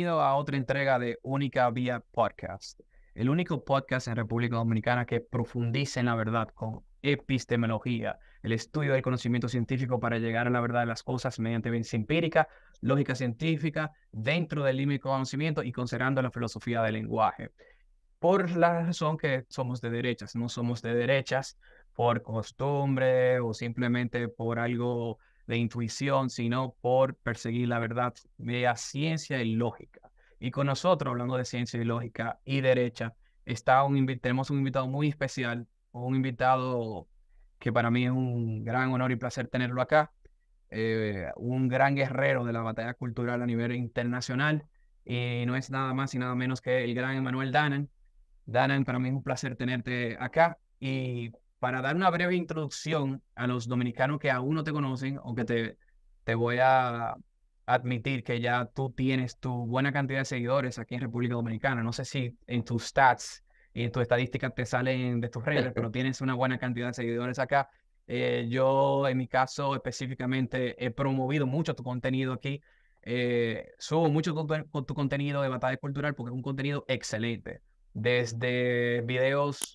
Bienvenido a otra entrega de Única Vía Podcast, el único podcast en República Dominicana que profundiza en la verdad con epistemología, el estudio del conocimiento científico para llegar a la verdad de las cosas mediante evidencia empírica, lógica científica, dentro del límite de conocimiento y considerando la filosofía del lenguaje. Por la razón que somos de derechas, no somos de derechas por costumbre o simplemente por algo de intuición, sino por perseguir la verdad vea ciencia y lógica. Y con nosotros, hablando de ciencia y lógica y derecha, está un, tenemos un invitado muy especial, un invitado que para mí es un gran honor y placer tenerlo acá, eh, un gran guerrero de la batalla cultural a nivel internacional, y no es nada más y nada menos que el gran Emanuel Danan. Danan, para mí es un placer tenerte acá y para dar una breve introducción a los dominicanos que aún no te conocen o que te, te voy a admitir que ya tú tienes tu buena cantidad de seguidores aquí en República Dominicana. No sé si en tus stats y en tus estadísticas te salen de tus redes, pero tienes una buena cantidad de seguidores acá. Eh, yo, en mi caso específicamente, he promovido mucho tu contenido aquí. Eh, subo mucho tu, tu contenido de batalla cultural porque es un contenido excelente. Desde videos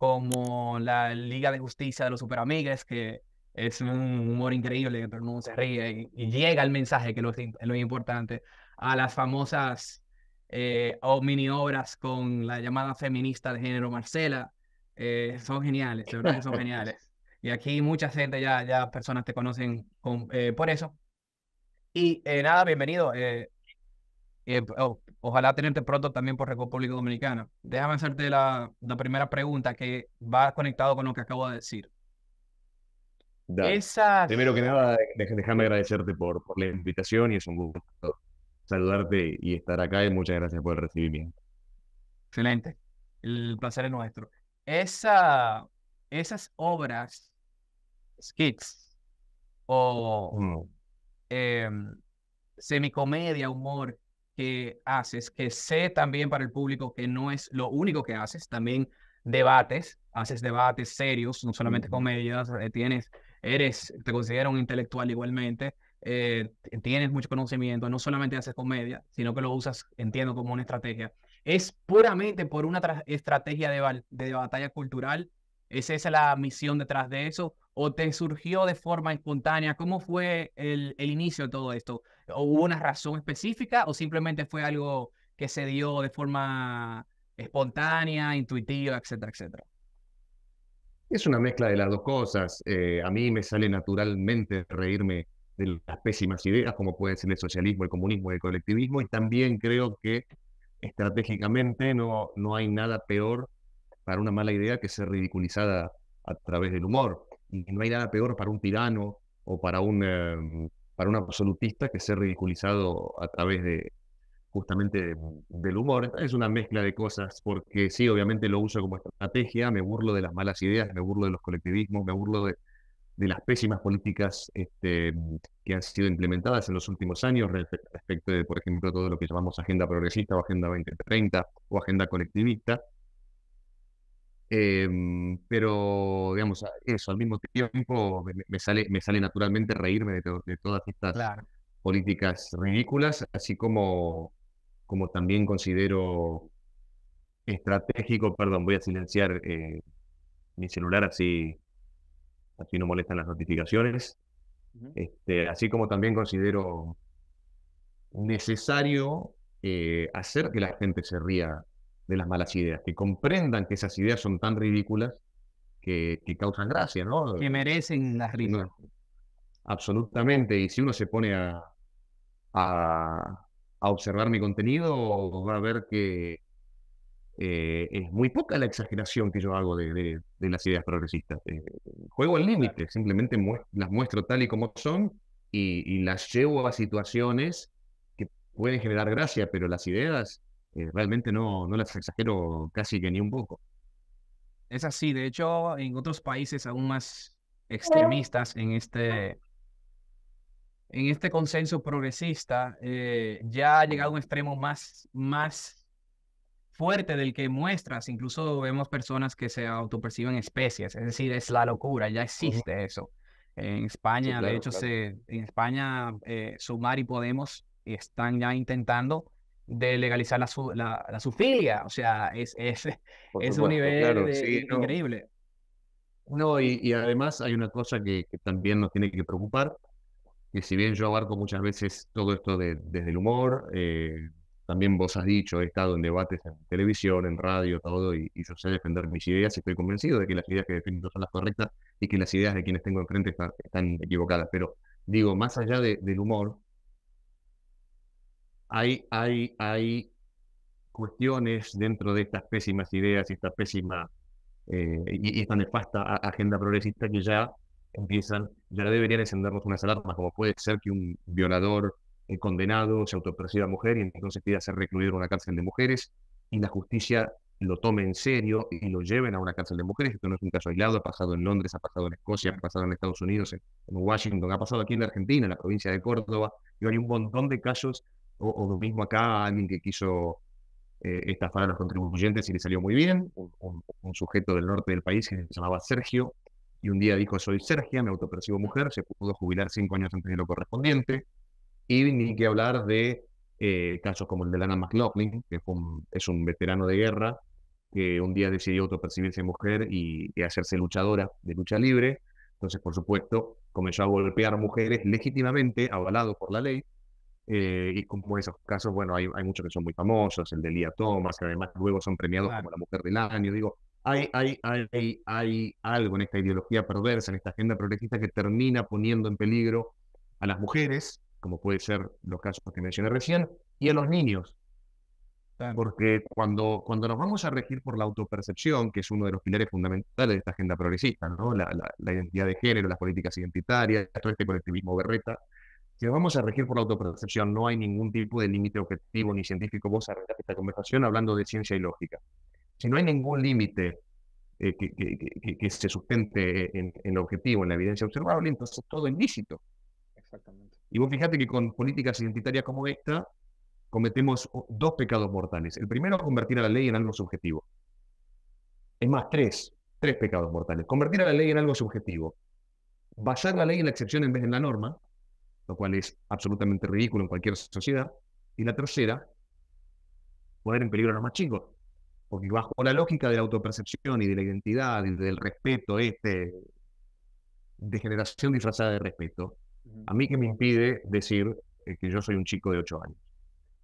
como la Liga de Justicia de los Superamigos que es un humor increíble, pero no se ríe y, llega el mensaje, que lo, lo importante, a las famosas eh, mini obras con la llamada feminista de género Marcela, eh, son geniales, son geniales. Y aquí mucha gente, ya, ya personas te conocen con, eh, por eso. Y nada, bienvenido. Eh, ojalá tenerte pronto también por República Dominicana. Déjame hacerte la, primera pregunta que va conectado con lo que acabo de decir. Primero que nada, eh, déjame agradecerte por, la invitación y es un gusto saludarte y estar acá y muchas gracias por el recibimiento. Excelente, el placer es nuestro. esas obras, skits o mm. em, semicomedia, humor, haces, que sé también para el público que no es lo único que haces, también debates, haces debates serios, no solamente comedias, eh, tienes, eres, te considero un intelectual igualmente, eh, tienes mucho conocimiento, no solamente haces comedia, sino que lo usas, entiendo, como una estrategia. Es puramente por una estrategia de, batalla cultural, ¿es esa la misión detrás de eso? ¿O te surgió de forma espontánea? ¿Cómo fue el, el inicio de todo esto? ¿Hubo una razón específica o simplemente fue algo que se dio de forma espontánea, intuitiva, etcétera, etcétera? Es una mezcla de las dos cosas. Eh, a mí me sale naturalmente reírme de las pésimas ideas, como pueden ser el socialismo, el comunismo, el colectivismo, y también creo que estratégicamente no, no hay nada peor para una mala idea que ser ridiculizada a través del humor. Y no hay nada peor para un tirano o para un em, para un absolutista que ser ridiculizado a través de justamente del humor. Es una mezcla de cosas, porque sí, obviamente lo uso como estrategia, me burlo de las malas ideas, me burlo de los colectivismos, me burlo de, las pésimas políticas este, que han sido implementadas en los últimos años respecto de, por ejemplo, todo lo que llamamos agenda progresista o agenda 2030 o agenda colectivista. Em, pero, digamos, eso, al mismo tiempo me, sale, me sale naturalmente reírme de, todas estas políticas ridículas, así como, como también considero estratégico, perdón, voy a silenciar eh, mi celular así, así no molestan las notificaciones, este, así como también considero necesario eh, hacer que la gente se ría de las malas ideas, que comprendan que esas ideas son tan ridículas que, causan gracia, ¿no? Que merecen las risas. absolutamente, y si uno se pone a, observar mi contenido, va a ver que eh, es muy poca la exageración que yo hago de, las ideas progresistas. Eh, juego al límite, simplemente las muestro tal y como son y, y las llevo a situaciones que pueden generar gracia, pero las ideas eh, realmente no, no las exagero casi que ni un poco. Es así, de hecho, en otros países aún más eh. extremistas en este, en este consenso progresista, eh, ya ha llegado un extremo más, más fuerte del que muestras. Incluso vemos personas que se autoperciben especies, es decir, es la locura, ya existe eso. En España, de hecho, se, en España, eh, Sumar y Podemos están ya intentando de legalizar la, su, O sea, es, es, es un nivel eh, increíble. No, y, además hay una cosa que, también nos tiene que preocupar, que si bien yo abarco muchas veces todo esto desde el humor, eh, también vos has dicho, he estado en debates en televisión, en radio, todo, y, y, yo sé defender mis ideas y estoy convencido de que las ideas que defiendo son las correctas y que las ideas de quienes tengo enfrente están, equivocadas. Pero digo, más allá del humor, hay, hay, cuestiones dentro de estas pésimas ideas y esta pésima eh, y, esta nefasta agenda progresista que ya empiezan, ya deberían encendernos unas alarmas, como puede ser que un violador eh, condenado se autoperciba mujer y entonces quiera ser recluido en una cárcel de mujeres y la justicia lo tome en serio y lo lleven a una cárcel de mujeres. Esto no es un caso aislado, ha pasado en Londres, ha pasado en Escocia, ha pasado en Estados Unidos, en, Washington, ha pasado aquí en Argentina, en la provincia de Córdoba. Y hay un montón de casos o, lo mismo acá, alguien que quiso eh, estafar a los contribuyentes y le salió muy bien, un, sujeto del norte del país que se llamaba Sergio, y un día dijo, soy Sergio, me autopercibo mujer, se pudo jubilar cinco años antes de lo correspondiente, y ni que hablar de eh, casos como el de Lana McLaughlin, que es un veterano de guerra, que un día decidió autopercibirse mujer y, y hacerse luchadora de lucha libre, entonces, por supuesto, comenzó a golpear mujeres legítimamente, avalado por la ley, eh, y como esos casos, bueno, hay, hay, muchos que son muy famosos, el de Lía Thomas, que además luego son premiados como la mujer del año. Digo, hay, hay, hay, hay algo en esta ideología perversa, en esta agenda progresista que termina poniendo en peligro a las mujeres, como puede ser los casos que mencioné recién, y a los niños. Porque cuando, cuando nos vamos a regir por la autopercepción, que es uno de los pilares fundamentales de esta agenda progresista, ¿no? la, la, la identidad de género, las políticas identitarias, todo este colectivismo berreta, si vamos a regir por la autopercepción, no hay ningún tipo de límite objetivo ni científico. Vos arreglaste esta conversación hablando de ciencia y lógica. Si no hay ningún límite eh, que, se sustente en, el objetivo, en la evidencia observable, entonces todo es Exactamente. Y vos fíjate que con políticas identitarias como esta, cometemos dos pecados mortales. El primero, es convertir a la ley en algo subjetivo. Es más, tres, tres pecados mortales. Convertir a la ley en algo subjetivo. Basar la ley en la excepción en vez de en la norma lo cual es absolutamente ridículo en cualquier sociedad. Y la tercera, poner en peligro a los más chicos. Porque bajo la lógica de la autopercepción y de la identidad y del respeto este de generación disfrazada de respeto, a mí que me impide decir eh, que yo soy un chico de 8 años.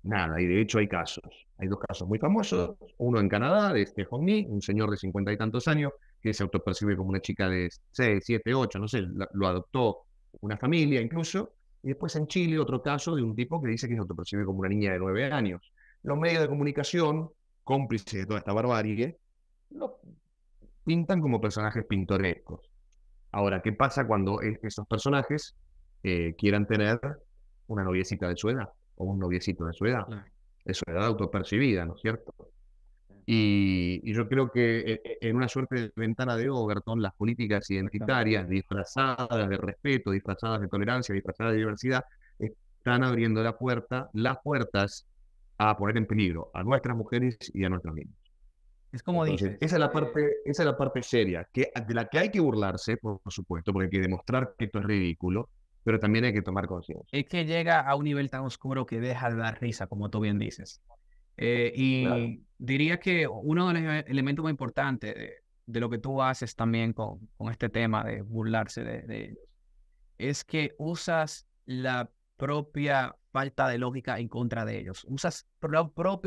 Nada, y de hecho hay casos. Hay dos casos muy famosos. Uno en Canadá, de este Lee, un señor de cincuenta y tantos años, que se autopercibe como una chica de 6, 7, 8, no sé, lo adoptó una familia incluso, y después en Chile, otro caso de un tipo que dice que se autopercibe como una niña de nueve años. Los medios de comunicación, cómplices de toda esta barbarie, lo pintan como personajes pintorescos. Ahora, ¿qué pasa cuando esos personajes eh, quieran tener una noviecita de su edad o un noviecito de su edad? De su edad autopercibida, ¿no es cierto? Y, yo creo que eh, en una suerte de ventana de Overton, las políticas identitarias disfrazadas de respeto, disfrazadas de tolerancia, disfrazadas de diversidad, están abriendo la puerta, las puertas a poner en peligro a nuestras mujeres y a nuestros niños. Es como dices. Esa es, la parte, esa es la parte seria, que, de la que hay que burlarse, por supuesto, porque hay que demostrar que esto es ridículo, pero también hay que tomar conciencia. Es que llega a un nivel tan oscuro que deja de dar risa, como tú bien dices. Eh, y diría que uno de los e-, elementos más importantes de, lo que tú haces también con, con este tema de burlarse de, ellos es que usas la propia falta de lógica en contra de ellos. Usas propio,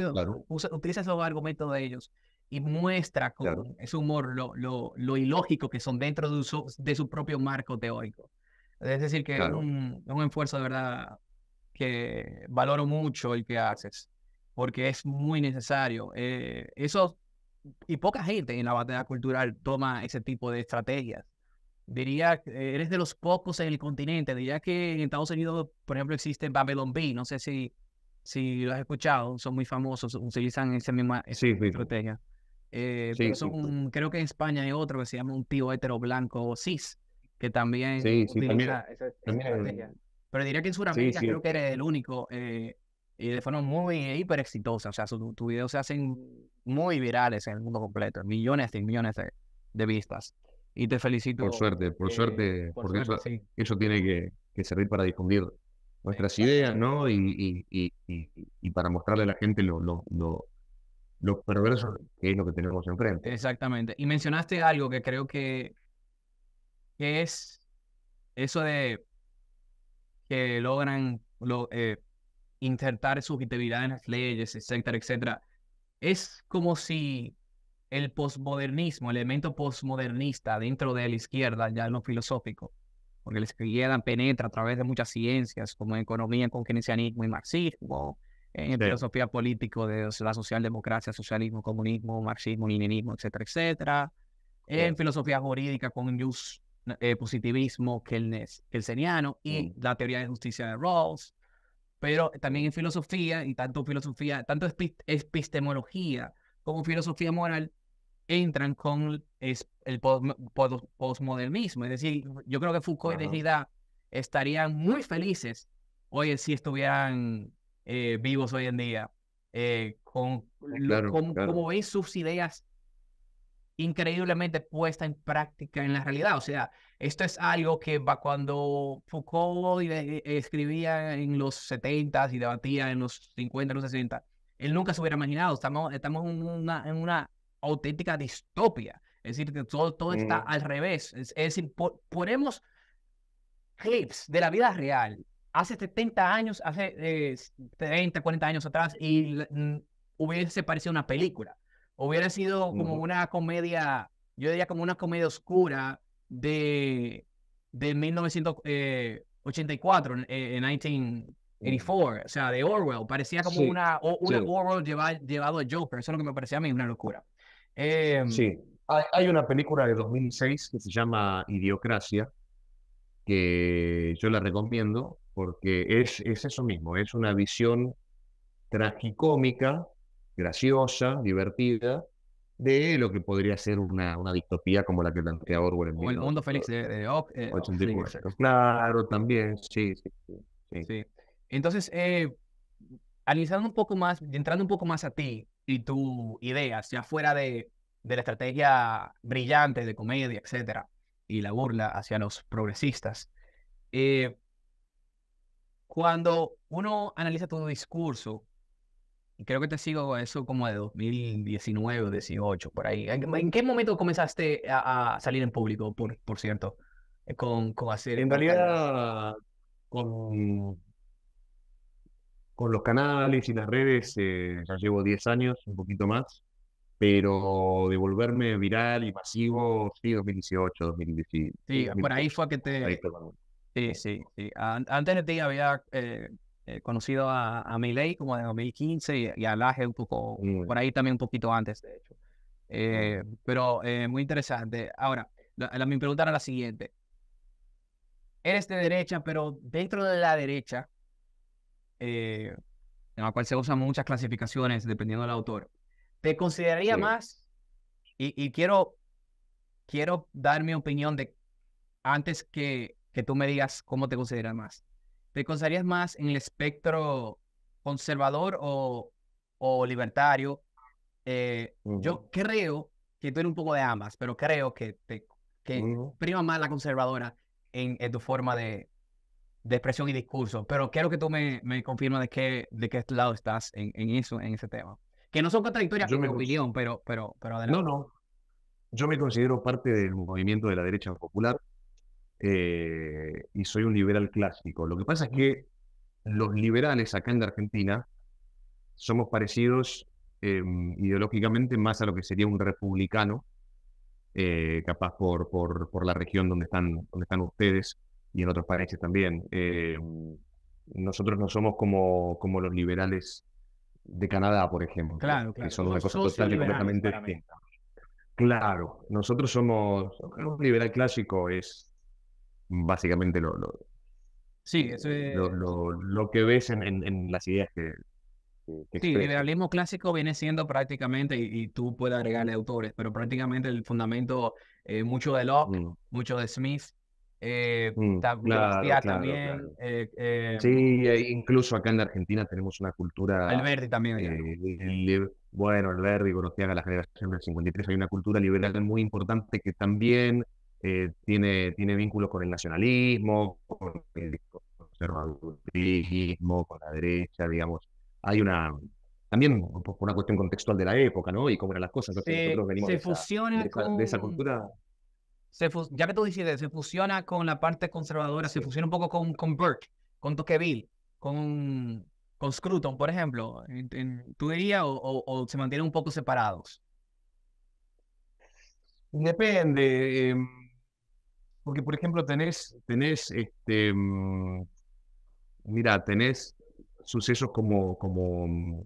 utilizas los argumentos de ellos y muestra con ese humor lo, lo, lo, ilógico que son dentro de su, de su propio marco teórico. Es decir, que es un, un esfuerzo de verdad que valoro mucho el que haces porque es muy necesario. Eh, eso, y poca gente en la batalla cultural toma ese tipo de estrategias. Diría, eres de los pocos en el continente. Diría que en Estados Unidos, por ejemplo, existe Babylon Bee. No sé si, si lo has escuchado. Son muy famosos. Utilizan esa misma estrategia. Eh, son, creo que en España hay otro que se llama un tío hetero blanco cis, que también utiliza esa, estrategia. Pero diría que en Sudamérica creo que eres el único eh, y de forma muy hiper exitosa. O sea, tus videos se hacen muy virales en el mundo completo, millones y millones de, vistas. Y te felicito. Por suerte, por suerte, porque eso, eso, tiene que, servir para difundir nuestras ideas, ¿no? Y, para mostrarle a la gente lo, lo, lo, lo perverso que es lo que tenemos enfrente. Exactamente. Y mencionaste algo que creo que, que es eso de que logran lo, eh, insertar subjetividad en las leyes, etcétera, etcétera. Es como si el posmodernismo, el elemento posmodernista dentro de la izquierda, ya en lo filosófico, porque la izquierda penetra a través de muchas ciencias, como economía con keynesianismo y marxismo, en filosofía política de la socialdemocracia, socialismo, comunismo, marxismo, leninismo, etcétera, etcétera, en filosofía jurídica con eh, el positivismo, kelseniano y mm. la teoría de justicia de Rawls, pero también en filosofía, y tanto filosofía, tanto epistemología como filosofía moral, entran con el posmodernismo. Es decir, yo creo que Foucault y Derrida estarían muy felices hoy si estuvieran eh, vivos hoy en día, eh, con, cómo ven sus ideas increíblemente puesta en práctica en la realidad. O sea, esto es algo que va cuando Foucault escribía en los 70 y debatía en los 50, en los 60, él nunca se hubiera imaginado. Estamos, estamos en, una, en una auténtica distopia. Es decir, todo, todo está mm. al revés. Es, decir, ponemos clips de la vida real hace 70 años, hace 30, eh, 40 años atrás y mm, hubiese parecido una película. Hubiera sido como una comedia, yo diría como una comedia oscura de, de 1984, eh, en 1984, eh, o sea, de Orwell. Parecía como una, una Orwell llevado a Joker, eso es lo que me parecía a mí una locura. Em, sí, hay, una película de 2006 que se llama Idiocracia, que yo la recomiendo porque es, es eso mismo, es una visión tragicómica graciosa, divertida, de lo que podría ser una, una distopía como la que plantea Orwell en O el mundo Félix de, de eh, Claro, también, sí, sí. sí. sí. Entonces, eh, analizando un poco más, entrando un poco más a ti y tu ideas, ya fuera de, de la estrategia brillante de comedia, etcétera, y la burla hacia los progresistas. Eh, cuando uno analiza tu discurso, creo que te sigo eso como de 2019, 2018, por ahí. ¿En qué momento comenzaste a, salir en público, por, cierto? Eh, con, con hacer... En realidad, con, con los canales y las redes eh, ya llevo 10 años, un poquito más, pero devolverme viral y pasivo, sí, 2018, 2019. Sí, por ahí fue que te... sí, sí, sí. Antes de ti había... Eh, eh, conocido a, a Miley como de 2015 y, a Laje un poco, mm. por ahí también un poquito antes, de hecho. Eh, mm. pero eh, muy interesante. Ahora, la, mi pregunta era la siguiente. Eres de derecha, pero dentro de la derecha, en la cual se usan muchas clasificaciones dependiendo del autor, ¿te consideraría más? Y, y, quiero, quiero dar mi opinión de antes que, que tú me digas cómo te consideras más. ¿te considerarías más en el espectro conservador o, o libertario? Eh, yo creo que tú eres un poco de ambas, pero creo que, te, que prima más la conservadora en, tu forma de, expresión y discurso. Pero quiero que tú me, me confirmas de qué, de qué lado estás en, en eso, en ese tema. Que no son contradictorias en mi opinión, pero, pero, pero adelante. No, no. Yo me considero parte del movimiento de la derecha popular. Eh, y soy un liberal clásico. Lo que pasa es que los liberales acá en la Argentina somos parecidos em, ideológicamente más a lo que sería un republicano, eh, capaz por, por, por, la región donde están, donde están ustedes y en otros países también. Em, nosotros no somos como, como los liberales de Canadá, por ejemplo, claro, claro. que son una cosa completamente distinta. Claro, nosotros somos, un liberal clásico es básicamente lo, lo sí, eh, lo, que ves en, en, las ideas que, sí, el liberalismo clásico viene siendo prácticamente, y, tú puedes agregarle autores, pero prácticamente el fundamento, eh, mucho de Locke, mm. mucho de Smith, eh, mm, también. Eh, em, sí, e incluso acá en Argentina tenemos una cultura. Alberti también. El, bueno, Alberti, a la generación del 53, hay una cultura liberal muy importante que también eh, tiene, tiene vínculos con el nacionalismo, con el conservadurismo, con la derecha, digamos. Hay una, también una cuestión contextual de la época, ¿no? Y cómo eran las cosas. se, fusiona con... esa cultura. ya que tú dices, se fusiona con la parte conservadora, se fusiona un poco con, con Burke, con Toqueville? con, con Scruton, por ejemplo. ¿Tú dirías o, se mantienen un poco separados? Depende. Em, porque, por ejemplo, tenés, tenés, este, mm, mira, tenés sucesos como, como, mm,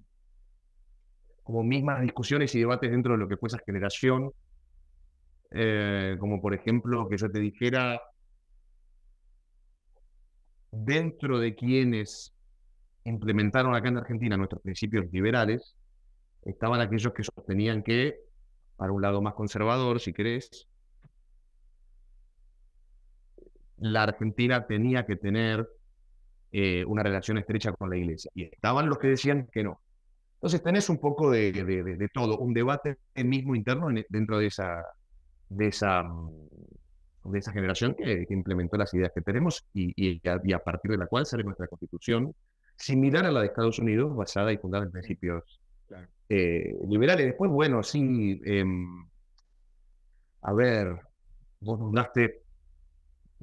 como mismas discusiones y debates dentro de lo que fue esa generación. Eh, como por ejemplo, que yo te dijera, dentro de quienes implementaron acá en Argentina nuestros principios liberales, estaban aquellos que sostenían que, para un lado más conservador, si querés, la Argentina tenía que tener eh, una relación estrecha con la iglesia. Y estaban los que decían que no. Entonces tenés un poco de, todo, un debate mismo interno e, dentro de esa, de esa, mm, de esa generación que, implementó las ideas que tenemos y, a, partir de la cual sale nuestra constitución, similar a la de Estados Unidos, basada y fundada en principios eh, liberales. Después, bueno, sí, em, a ver, vos daste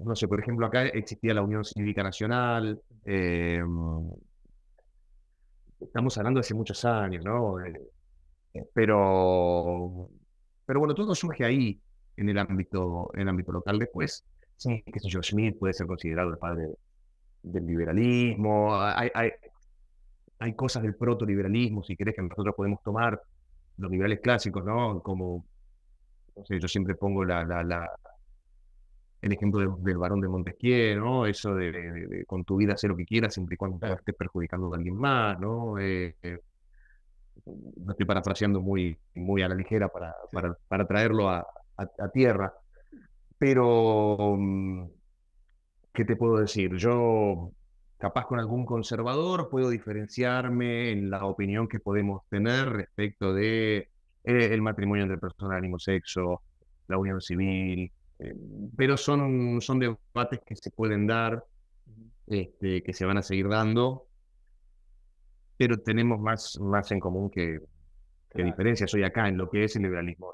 no sé, por ejemplo, acá existía la Unión Cívica Nacional, em, estamos hablando de hace muchos años, ¿no? Eh, pero, pero bueno, todo surge ahí, en el ámbito, en ámbito local. Después, sí, que George yo, puede ser considerado el padre del liberalismo, hay, hay, cosas del proto-liberalismo, si querés, que nosotros podemos tomar, los liberales clásicos, ¿no? Como, no sé, yo siempre pongo la, la el ejemplo del, varón de Montesquieu, ¿no? Eso de, con tu vida hacer lo que quieras siempre y cuando no estés perjudicando a alguien más, ¿no? Eh, eh, no estoy parafraseando muy, muy a la ligera para, para, traerlo a, tierra, pero mm, ¿qué te puedo decir? Yo, capaz con algún conservador, puedo diferenciarme en la opinión que podemos tener respecto de eh, matrimonio entre personas del mismo sexo, la unión civil, eh, pero son, son debates que se pueden dar, este, que se van a seguir dando, pero tenemos más, más en común que, que diferencias hoy acá en lo que es el liberalismo.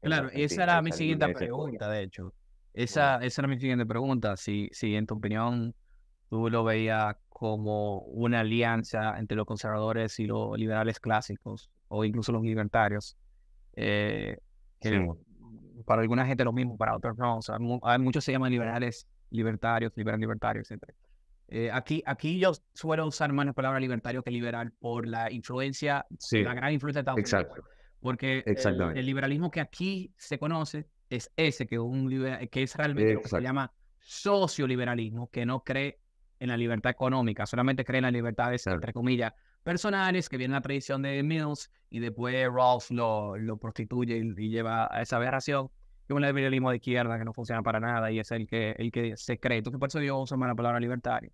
claro, esa era mi siguiente pregunta, de hecho. Esa, esa era mi siguiente pregunta. Si, si en tu opinión tú lo veías como una alianza entre los conservadores y los liberales clásicos, o incluso los libertarios, eh, para alguna gente lo mismo, para otros no. hay muchos se llaman liberales, libertarios, liberal libertarios, etc. Eh, aquí, aquí yo suelo usar más la palabra libertario que liberal por la influencia, la gran influencia de Estados Exacto. Porque el, liberalismo que aquí se conoce es ese, que, un que es realmente lo que se llama socioliberalismo, que no cree en la libertad económica, solamente cree en la libertad, de, entre comillas, personales que viene la tradición de Mills y después Rawls lo, lo prostituye y, lleva a esa aberración. es un liberalismo de izquierda que no funciona para nada y es el que, el que se cree. Entonces, por eso yo la palabra libertaria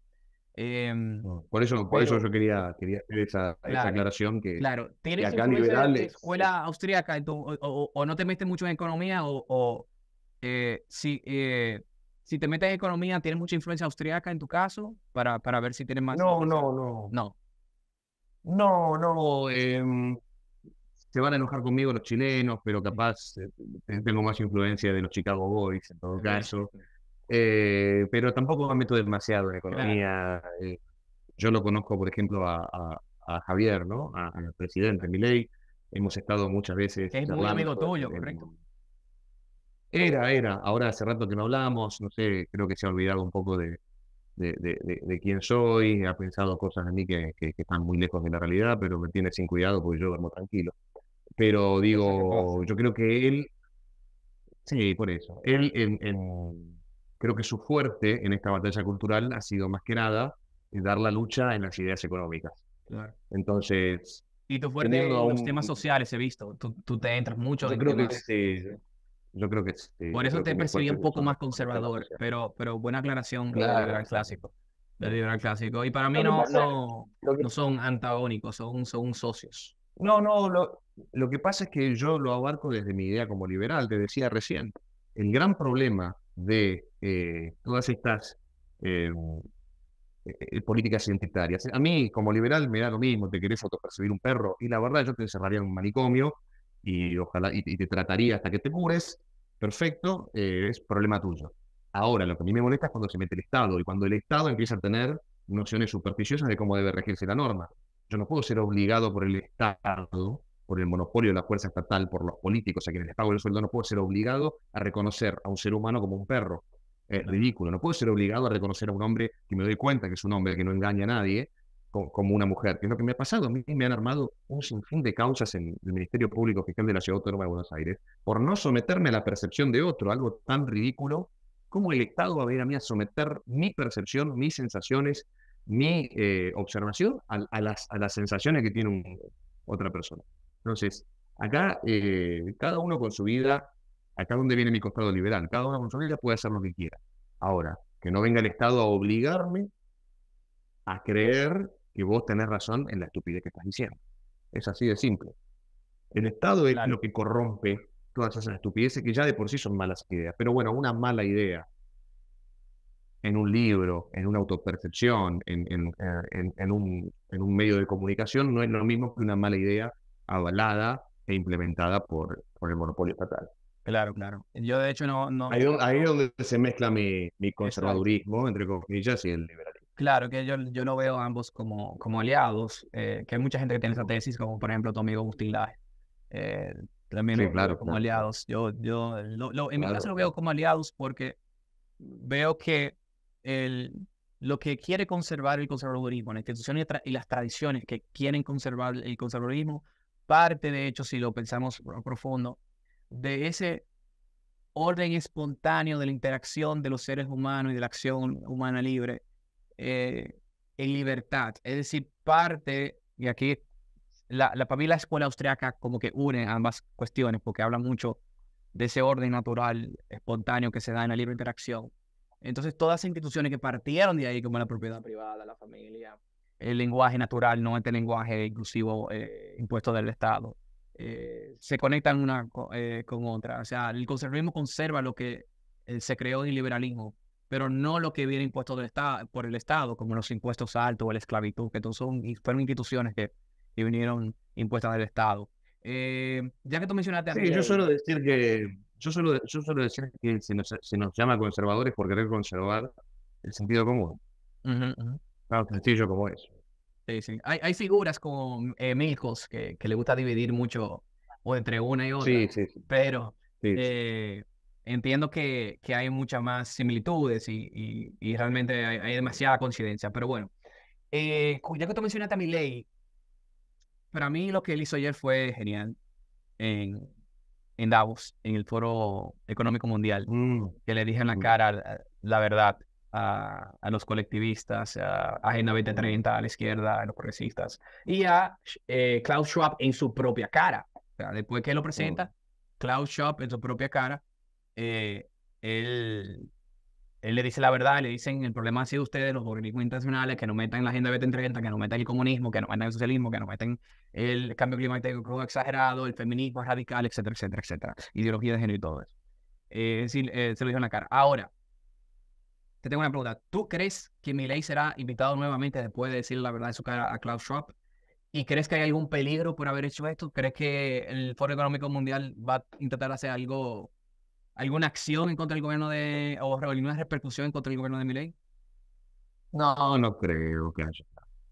em, por eso, por eso yo quería, hacer esa, aclaración que, claro. ¿Tienes que acá liberales... escuela austríaca o, no te metes mucho en economía o, eh, si, eh, si te metes en economía, ¿tienes mucha influencia austriaca en tu caso? Para, para ver si tienes más... no, no. No. No, no. Em, se van a enojar conmigo los chilenos, pero capaz eh, tengo más influencia de los Chicago Boys en todo caso. Eh, pero tampoco me meto demasiado en economía. Eh, yo lo conozco, por ejemplo, a, a Javier, ¿no? Al presidente Milei. Hemos estado muchas veces. es muy amigo tuyo, correcto. Era, era. Ahora hace rato que no hablamos, no sé, creo que se ha olvidado un poco de, de, de, de, de, quién soy, ha pensado cosas de mí que, que, están muy lejos de la realidad, pero me tiene sin cuidado porque yo duermo tranquilo. Pero digo, yo creo que él, sí, por eso, él en, en, creo que su fuerte en esta batalla cultural ha sido más que nada dar la lucha en las ideas económicas. Claro. Entonces... Y tu fuerte en los temas sociales he visto, tú, te entras mucho. en creo temas... que sí. Yo creo que eh, Por eso te percibí un poco más conservador, pero, pero buena aclaración del liberal clásico. clásico. Y para mí no, no, no son antagónicos, son, son socios. No, no, lo, lo que pasa es que yo lo abarco desde mi idea como liberal, te decía recién. El gran problema de eh, todas estas eh, políticas identitarias. A mí, como liberal, me da lo mismo, te querés autopercibir un perro, y la verdad, yo te encerraría en un manicomio y ojalá y, te trataría hasta que te cures, perfecto, eh, es problema tuyo. Ahora, lo que a mí me molesta es cuando se mete el Estado y cuando el Estado empieza a tener nociones supersticiosas de cómo debe regirse la norma. Yo no puedo ser obligado por el Estado, por el monopolio de la fuerza estatal, por los políticos a quienes les pago el sueldo, no puedo ser obligado a reconocer a un ser humano como un perro. Es eh, ridículo. No puedo ser obligado a reconocer a un hombre que me doy cuenta que es un hombre que no engaña a nadie, como una mujer, que es lo que me ha pasado. A mí me han armado un sinfín de causas en el Ministerio Público Fiscal de la Ciudad Autónoma de Buenos Aires por no someterme a la percepción de otro, algo tan ridículo. como el Estado va a venir a mí a someter mi percepción, mis sensaciones, mi eh, observación a, las, sensaciones que tiene otra persona? Entonces, acá eh, cada uno con su vida, acá donde viene mi costado liberal, cada uno con su vida puede hacer lo que quiera. Ahora, que no venga el Estado a obligarme a creer que vos tenés razón en la estupidez que estás diciendo. Es así de simple. El Estado es lo que corrompe todas esas estupideces que ya de por sí son malas ideas. Pero bueno, una mala idea en un libro, en una autopercepción, en, en, un, en un medio de comunicación, no es lo mismo que una mala idea avalada e implementada por, por el monopolio estatal. Claro, claro. Yo de hecho no... no... Ahí, es donde se mezcla mi, mi conservadurismo, entre comillas, y el liberalismo. Claro, que yo, yo lo veo ambos como, como aliados, eh, que hay mucha gente que tiene esa tesis, como por ejemplo tu amigo Agustín eh, también como aliados. Yo, yo en mi caso lo veo como aliados porque veo que el, lo que quiere conservar el conservadurismo, las instituciones y, las tradiciones que quieren conservar el conservadurismo, parte de hecho, si lo pensamos profundo, de ese orden espontáneo de la interacción de los seres humanos y de la acción humana libre eh, en libertad. Es decir, parte, y aquí la, la, para mí la escuela austriaca como que une ambas cuestiones, porque habla mucho de ese orden natural, espontáneo que se da en la libre interacción. Entonces, todas las instituciones que partieron de ahí, como la propiedad privada, la familia, el lenguaje natural, no este lenguaje inclusivo eh, impuesto del Estado, eh, se conectan una con otra. O sea, el conservismo conserva lo que se creó en el liberalismo, pero no lo que viene impuesto del estado, por el Estado, como los impuestos altos o la esclavitud, que entonces son, fueron instituciones que, vinieron impuestas del Estado. Eh, ya que tú mencionaste... Sí, yo suelo decir que, yo suelo, yo decir que se nos, llama conservadores por querer conservar el sentido común. Uh como es. Sí, sí. Hay, hay figuras como eh, que, le gusta dividir mucho o entre una y otra. Sí, sí. Pero... Eh, entiendo que, que hay muchas más similitudes y, y, realmente hay, demasiada coincidencia. Pero bueno, eh, ya que tú mencionaste a ley para mí lo que él hizo ayer fue genial en, en Davos, en el Foro Económico Mundial, mm. que le dije en la mm. cara eh, la verdad a, a los colectivistas, a Agenda 2030, mm. a la izquierda, a los progresistas, y a eh, Klaus Schwab en su propia cara. después que lo presenta, Klaus Schwab en su propia cara eh, él, le dice la verdad, le dicen el problema ha sido ustedes, los organismos internacionales, que no metan la agenda de 2030, que no metan el comunismo, que no metan el socialismo, que no metan el cambio climático exagerado, el feminismo radical, etcétera, etcétera, etcétera, ideología de género y todo eso. Eh, es decir, eh, se lo dijo en la cara. Ahora, te tengo una pregunta. ¿Tú crees que Milei será invitado nuevamente después de decir la verdad de su cara a Klaus Schwab? ¿Y crees que hay algún peligro por haber hecho esto? ¿Crees que el Foro Económico Mundial va a intentar hacer algo alguna acción en contra del gobierno de, o alguna repercusión en contra el gobierno de Milei? No, no creo que haya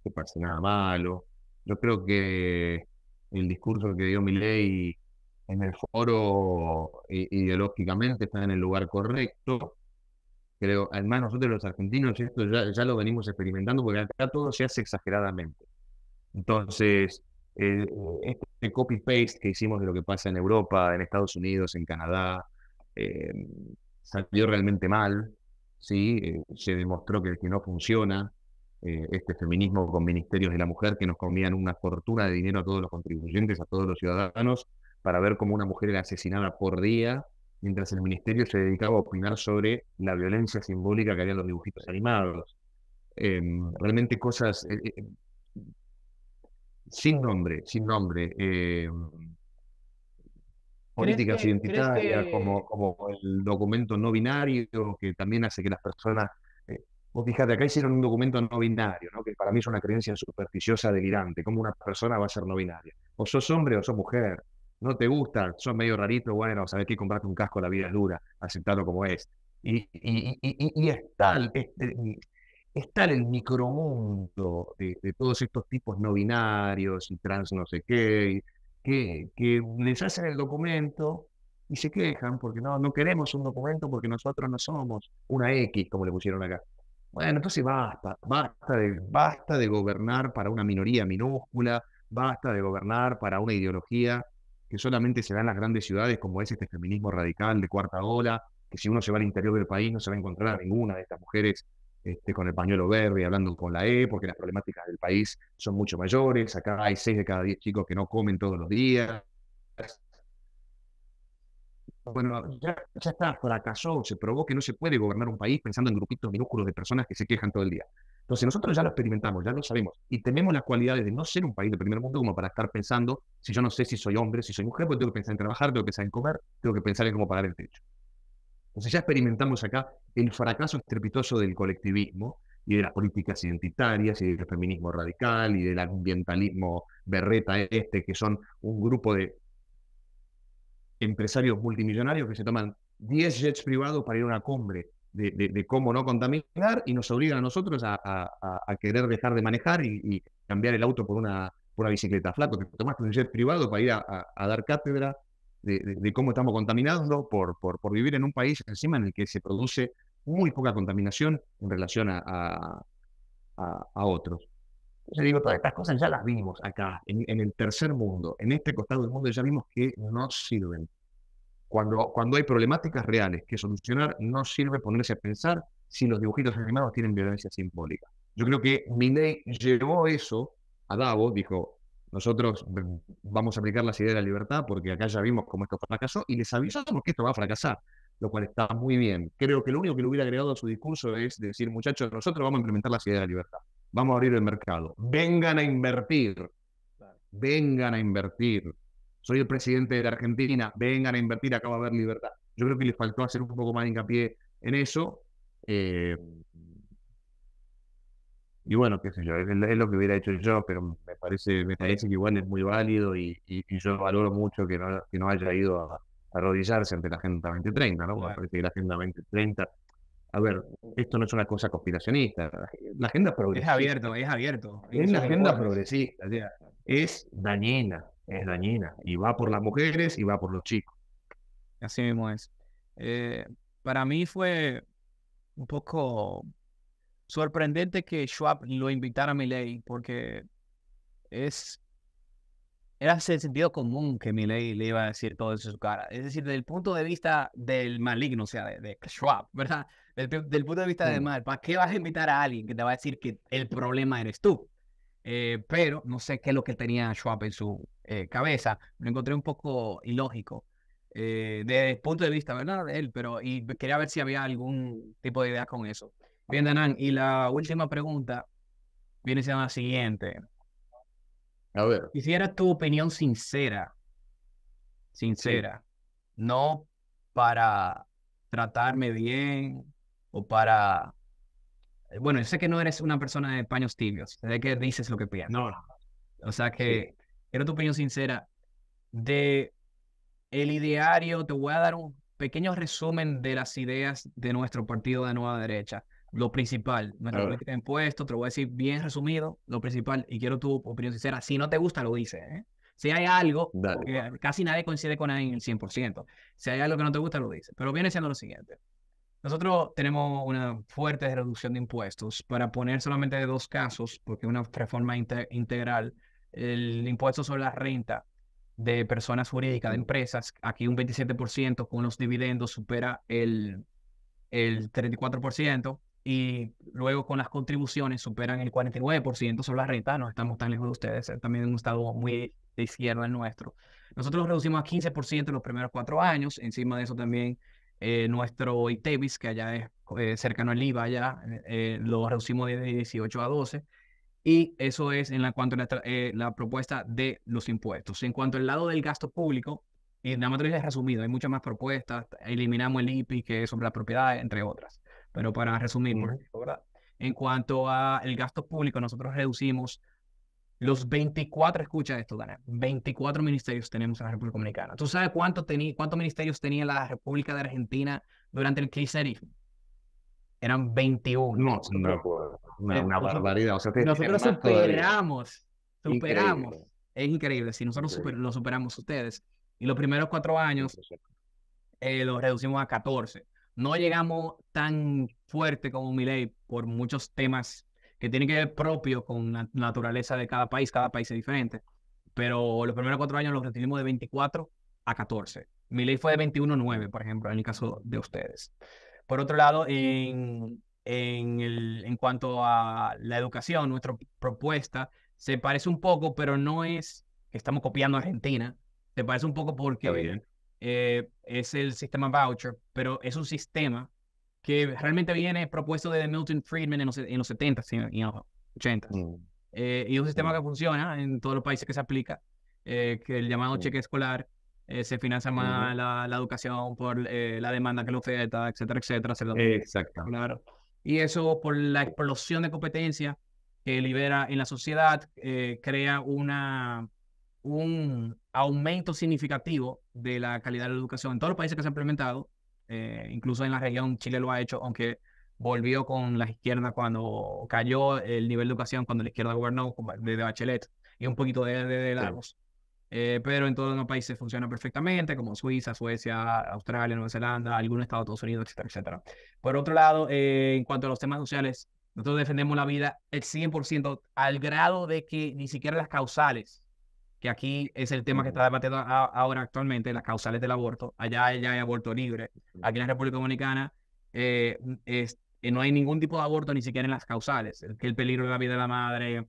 que pase nada malo. Yo creo que el discurso que dio Milei en el foro ideológicamente está en el lugar correcto. Creo, además nosotros los argentinos esto ya, lo venimos experimentando porque acá todo se hace exageradamente. Entonces, eh, eh, este copy-paste que hicimos de lo que pasa en Europa, en Estados Unidos, en Canadá, eh, salió realmente mal, eh, se demostró que, no funciona eh, este feminismo con ministerios de la mujer que nos comían una fortuna de dinero a todos los contribuyentes, a todos los ciudadanos, para ver cómo una mujer era asesinada por día, mientras el ministerio se dedicaba a opinar sobre la violencia simbólica que había los dibujitos animados. realmente cosas sin nombre, sin nombre políticas identitarias, como, como el documento no binario, que también hace que las personas... Eh, vos fíjate, acá hicieron un documento no binario, ¿no? que para mí es una creencia supersticiosa delirante, cómo una persona va a ser no binaria. O sos hombre o sos mujer, no te gusta, sos medio rarito, bueno, sabes que comprarte un casco, la vida es dura, aceptarlo como es. Y, eh, y, es tal, el micromundo de, todos estos tipos no binarios y trans no sé qué, que, les hacen el documento y se quejan porque no, no queremos un documento porque nosotros no somos una X, como le pusieron acá. Bueno, entonces basta, basta de, basta de gobernar para una minoría minúscula, basta de gobernar para una ideología que solamente se da en las grandes ciudades, como es este feminismo radical de cuarta ola, que si uno se va al interior del país no se va a encontrar a ninguna de estas mujeres este, con el pañuelo verde, y hablando con la E, porque las problemáticas del país son mucho mayores. Acá hay 6 de cada 10 chicos que no comen todos los días. Bueno, ya, ya está, fracasó, se probó que no se puede gobernar un país pensando en grupitos minúsculos de personas que se quejan todo el día. Entonces nosotros ya lo experimentamos, ya lo sabemos, y tenemos las cualidades de no ser un país de primer mundo como para estar pensando, si yo no sé si soy hombre, si soy mujer, pues tengo que pensar en trabajar, tengo que pensar en comer, tengo que pensar en cómo pagar el techo. Entonces ya experimentamos acá el fracaso estrepitoso del colectivismo y de las políticas identitarias y del feminismo radical y del ambientalismo berreta este, que son un grupo de empresarios multimillonarios que se toman 10 jets privados para ir a una cumbre de, cómo no contaminar y nos obligan a nosotros a, querer dejar de manejar y, cambiar el auto por una, por una bicicleta. Flaco, te tomaste un jet privado para ir a dar cátedra de, cómo estamos contaminando por, por, por, vivir en un país encima en el que se produce muy poca contaminación en relación a, a, otros. Yo digo, todas estas cosas ya las vimos acá, en, el tercer mundo, en este costado del mundo ya vimos que no sirven. Cuando, cuando hay problemáticas reales que solucionar, no sirve ponerse a pensar si los dibujitos animados tienen violencia simbólica. Yo creo que Milley llevó eso a Davos, dijo, nosotros mm, vamos a aplicar la ideas de la libertad porque acá ya vimos cómo esto fracasó y les avisamos que esto va a fracasar, lo cual está muy bien. Creo que lo único que le hubiera agregado a su discurso es decir, muchachos, nosotros vamos a implementar la ideas de la libertad, vamos a abrir el mercado, vengan a invertir, vengan a invertir. Soy el presidente de la Argentina, vengan a invertir, acá va a haber libertad. Yo creo que les faltó hacer un poco más de hincapié en eso. Eh, y bueno, qué sé yo, es, lo que hubiera hecho yo, pero me parece, me parece que igual es muy válido y, yo valoro mucho que no, haya ido a, arrodillarse ante la Agenda 2030, ¿no? Claro. Me la Agenda 2030 a ver, esto no es una cosa conspiracionista. La agenda es progresista. Es abierto, es abierto. Es la agenda progresista. O es dañina, es dañina. Y va por las mujeres y va por los chicos. Así mismo es. Eh, para mí fue un poco sorprendente que Schwab lo invitara a Milley porque es era el sentido común que Milley le iba a decir todo eso en su cara. Es decir, desde el punto de vista del maligno, o sea, de, Schwab, ¿verdad? Del, punto de vista del mm. mal, ¿para qué vas a invitar a alguien que te va a decir que el problema eres tú? Eh, pero no sé qué es lo que tenía Schwab en su eh, cabeza. Lo encontré un poco ilógico eh, desde el punto de vista, ¿verdad? De él, pero y quería ver si había algún tipo de idea con eso. Bien, Danán, y la última pregunta viene siendo la siguiente. A ver. Quisiera tu opinión sincera, sincera, no para tratarme bien o para... Bueno, sé que no eres una persona de paños tibios, sé que dices lo que piensas. No. O sea que era quiero tu opinión sincera de el ideario, te voy a dar un pequeño resumen de las ideas de nuestro partido de Nueva Derecha lo principal. Me te de te lo voy a decir bien resumido, lo principal, y quiero tu opinión sincera. Si no te gusta, lo dice. ¿eh? Si hay algo, que casi nadie coincide con él en el 100%. Si hay algo que no te gusta, lo dice. Pero viene siendo lo siguiente. Nosotros tenemos una fuerte reducción de impuestos. Para poner solamente dos casos, porque una reforma integral, el impuesto sobre la renta de personas jurídicas, de empresas, aquí un 27% con los dividendos supera el, el 34% y luego con las contribuciones superan el 49% sobre las renta no estamos tan lejos de ustedes, también un estado muy de izquierda el nuestro. Nosotros lo reducimos a 15% en los primeros cuatro años, encima de eso también eh, nuestro ITEVIS, que allá es eh, cercano al IVA, allá eh, lo reducimos de 18 a 12, y eso es en cuanto a la, la propuesta de los impuestos. En cuanto al lado del gasto público, y nada más es resumido, hay muchas más propuestas, eliminamos el IPI, que es sobre la propiedad, entre otras. Pero para resumir, en cuanto al gasto público, nosotros reducimos los 24, escucha esto, Daniel, 24 ministerios tenemos en la República Dominicana. ¿Tú sabes cuánto cuántos ministerios tenía la República de Argentina durante el kirchnerismo? Eran 21. No, no, una barbaridad. nosotros superamos, superamos. Es increíble, si nosotros lo superamos ustedes. Y los primeros cuatro años eh, los reducimos a 14 no llegamos tan fuerte como ley por muchos temas que tienen que ver propio con la naturaleza de cada país, cada país es diferente. Pero los primeros cuatro años los recibimos de 24 a 14. Mi ley fue de 21-9, a por ejemplo, en el caso de ustedes. Por otro lado, en, en, el, en cuanto a la educación, nuestra propuesta se parece un poco, pero no es que estamos copiando a Argentina. Se parece un poco porque eh, es el sistema voucher, pero es un sistema que realmente viene propuesto desde Milton Friedman en los, en 70 y en los 80 mm. eh, y es un sistema mm. que funciona en todos los países que se aplica, eh, que el llamado mm. cheque escolar se financia más la, educación por la demanda que lo oferta, etcétera, etcétera. Exacto. Claro. Y eso por la explosión de competencia que libera en la sociedad, crea una un aumento significativo de la calidad de la educación en todos los países que se ha implementado, eh, incluso en la región Chile lo ha hecho, aunque volvió con la izquierda cuando cayó el nivel de educación, cuando la izquierda gobernó de, Bachelet y un poquito de, de, Lagos. Eh, pero en todos los países funciona perfectamente, como Suiza, Suecia, Australia, Nueva Zelanda, algunos estados de Estados Unidos, etcétera, etcétera. Por otro lado, eh, en cuanto a los temas sociales, nosotros defendemos la vida el 100% al grado de que ni siquiera las causales que aquí es el tema que está debatiendo ahora actualmente, las causales del aborto. Allá ya hay aborto libre. Aquí en la República Dominicana eh, eh, no hay ningún tipo de aborto, ni siquiera en las causales. el peligro de la vida de la madre,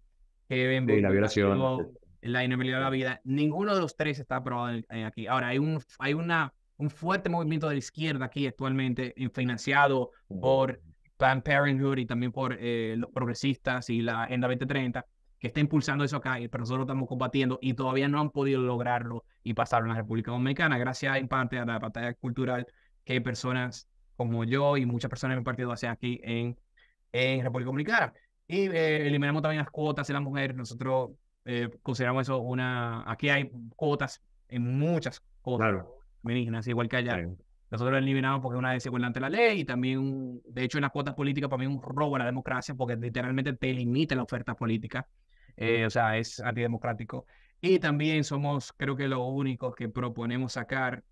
la violación. la inhabilidad de la vida. Ninguno de los tres está aprobado aquí. Ahora, hay un, hay una, un fuerte movimiento de la izquierda aquí actualmente, financiado por Planned Parenthood y también por eh, los progresistas y la Agenda 2030 que está impulsando eso acá, pero nosotros estamos combatiendo y todavía no han podido lograrlo y pasarlo en la República Dominicana, gracias en parte a la batalla cultural que hay personas como yo y muchas personas en mi partido hacen aquí en, en República Dominicana. Y eh, eliminamos también las cuotas de las mujeres. Nosotros eh, consideramos eso una... Aquí hay cuotas en muchas cosas claro. igual que allá. Nosotros eliminamos porque es una desigualdad ante la ley y también, de hecho, en las cuotas políticas para mí es un robo a la democracia porque literalmente te limita la oferta política. Eh, o sea, es antidemocrático. Y también somos, creo que, los únicos que proponemos sacar.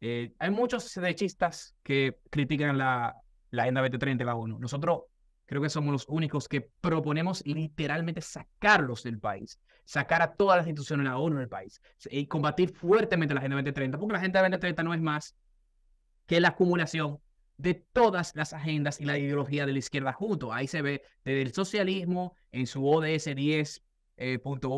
Eh, hay muchos derechistas que critican la, la Agenda 2030 de la ONU. Nosotros creo que somos los únicos que proponemos literalmente sacarlos del país, sacar a todas las instituciones de la ONU del país y combatir fuertemente la Agenda 2030, porque la Agenda 2030 no es más que la acumulación de todas las agendas y la ideología de la izquierda junto. Ahí se ve desde el socialismo en su ODS 10.1, eh, punto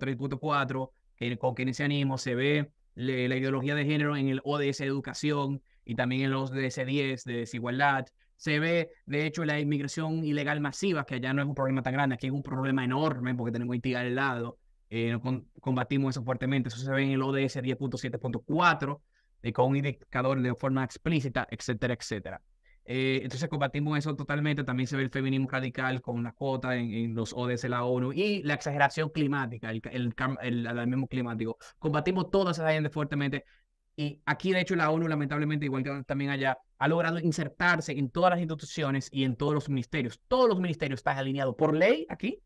tres punto con se ve la ideología de género en el ODS educación y también en los ODS 10 de desigualdad. Se ve, de hecho, la inmigración ilegal masiva, que ya no es un problema tan grande, aquí es un problema enorme porque tenemos Haití al lado. Eh, combatimos eso fuertemente. Eso se ve en el ODS 10.7.4 de con un indicador de forma explícita, etcétera, etcétera. Eh, entonces combatimos eso totalmente. También se ve el feminismo radical con la cuota en, los ODS de la ONU y la exageración climática, el, el, el alarmismo climático. Combatimos todas esas agendas fuertemente. Y aquí, de hecho, la ONU, lamentablemente, igual que también allá, ha logrado insertarse en todas las instituciones y en todos los ministerios. Todos los ministerios están alineados por ley aquí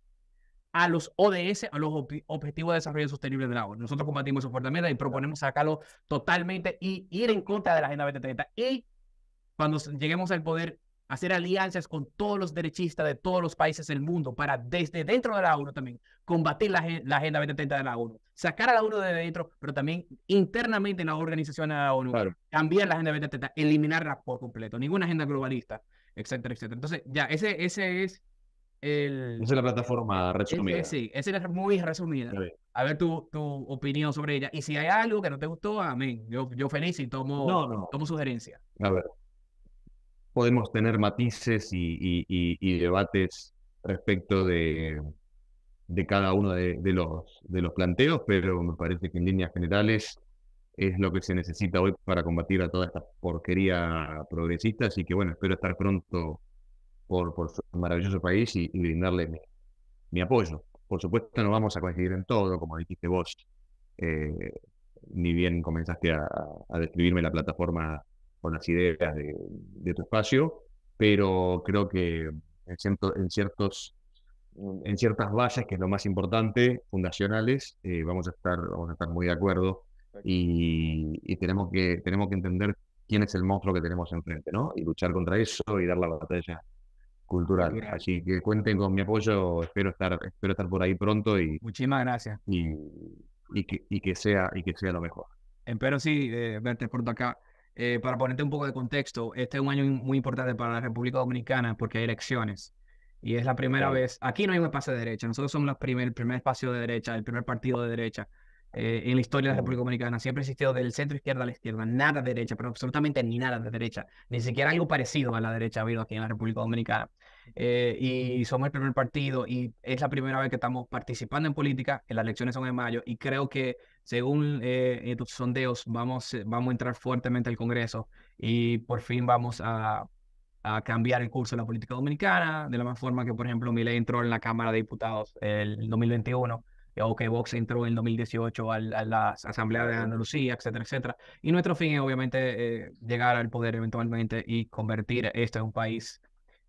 a los ODS, a los Objetivos de Desarrollo Sostenible de la ONU. Nosotros combatimos eso fuertemente y proponemos sacarlo totalmente y ir en contra de la Agenda 2030. Y cuando lleguemos al poder, hacer alianzas con todos los derechistas de todos los países del mundo para desde dentro de la ONU también combatir la, Agenda 2030 de la ONU, sacar a la ONU de dentro, pero también internamente en la organización de la ONU, cambiar la Agenda 2030, eliminarla por completo, ninguna agenda globalista, etcétera, etcétera. Entonces, ya, ese, ese es esa es la plataforma resumida. sí, esa es muy resumida. A ver tu, tu, opinión sobre ella. Y si hay algo que no te gustó, amén. Yo, yo feliz y tomo, tomo sugerencia. A ver. Podemos tener matices y, y, y, y debates respecto de, de cada uno de, de, los, de los planteos, pero me parece que en líneas generales es lo que se necesita hoy para combatir a toda esta porquería progresista. Así que bueno, espero estar pronto por, su maravilloso país y, brindarle mi, apoyo. Por supuesto, no vamos a coincidir en todo, como dijiste vos, eh, ni bien comenzaste a, describirme la plataforma con las ideas de, tu espacio, pero creo que en, ciertos en ciertas bases, que es lo más importante, fundacionales, eh, vamos a estar, vamos a estar muy de acuerdo y, y, tenemos que tenemos que entender quién es el monstruo que tenemos enfrente, ¿no? Y luchar contra eso y dar la batalla cultural. Así que cuenten con mi apoyo, espero estar, espero estar por ahí pronto y. Muchísimas gracias. Y, y, que, y que sea, y que sea lo mejor. Espero sí eh, verte pronto acá. Eh, para ponerte un poco de contexto, este es un año muy importante para la República Dominicana porque hay elecciones. Y es la primera vez. Aquí no hay un espacio de derecha. Nosotros somos primer, el primer espacio de derecha, el primer partido de derecha. Eh, en la historia de la República Dominicana. Siempre ha existido del centro izquierda a la izquierda, nada de derecha, pero absolutamente ni nada de derecha, ni siquiera algo parecido a la derecha ha habido aquí en la República Dominicana. Eh, y somos el primer partido y es la primera vez que estamos participando en política, las elecciones son en mayo y creo que según eh, estos sondeos vamos, vamos a entrar fuertemente al Congreso y por fin vamos a, a cambiar el curso de la política dominicana, de la misma forma que por ejemplo Milei entró en la Cámara de Diputados el 2021 que Vox entró en 2018 a, la, a Asamblea de Andalucía, etcétera, etcétera. Y nuestro fin es obviamente eh, llegar al poder eventualmente y convertir esto en un país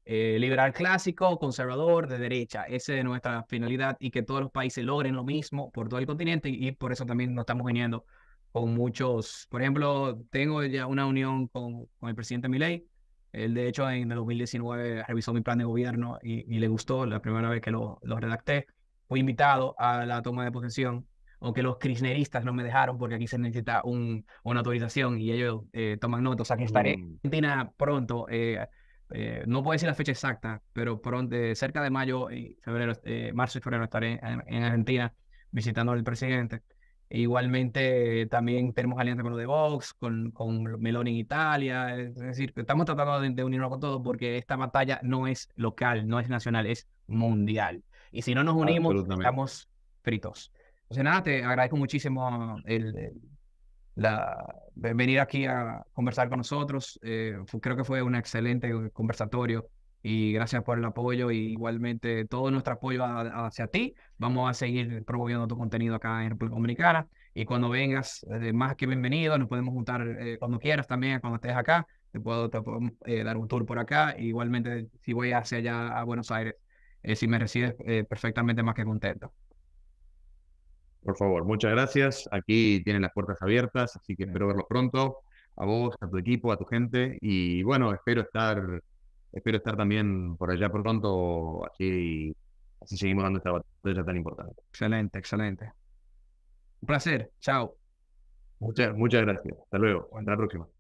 eh, liberal clásico, conservador, de derecha. Esa es nuestra finalidad y que todos los países logren lo mismo por todo el continente y, por eso también nos estamos viniendo con muchos. Por ejemplo, tengo ya una unión con, con el presidente Milei. Él, de hecho, en el 2019 revisó mi plan de gobierno y, y le gustó la primera vez que lo, lo redacté fui invitado a la toma de posesión, aunque los kirchneristas no me dejaron porque aquí se necesita un, una autorización y ellos eh, toman nota, o sea que estaré en mm. Argentina pronto, eh, eh, no puedo decir la fecha exacta, pero pronto, cerca de mayo y febrero, marzo y febrero estaré en, Argentina visitando al presidente. E igualmente también tenemos alianza con lo de Vox, con, con Meloni en Italia, es decir, estamos tratando de unirnos con todos porque esta batalla no es local, no es nacional, es mundial. Y si no nos unimos, estamos fritos. sea, nada, te agradezco muchísimo el, la, venir aquí a conversar con nosotros. Eh, creo que fue un excelente conversatorio y gracias por el apoyo. Y igualmente todo nuestro apoyo hacia ti. Vamos a seguir promoviendo tu contenido acá en República Dominicana. Y cuando vengas, eh, más que bienvenido, nos podemos juntar eh, cuando quieras también, cuando estés acá. Te puedo, te dar un tour por acá. igualmente, si voy hacia allá a Buenos Aires, eh, si me recibes eh, perfectamente más que contento. Por favor, muchas gracias. Aquí tienen las puertas abiertas, así que espero verlos pronto. A vos, a tu equipo, a tu gente. Y bueno, espero estar, espero estar también por allá pronto, así, así seguimos dando esta batalla tan importante. Excelente, excelente. Un placer. Chao. Muchas, muchas gracias. Hasta luego. Hasta la próxima.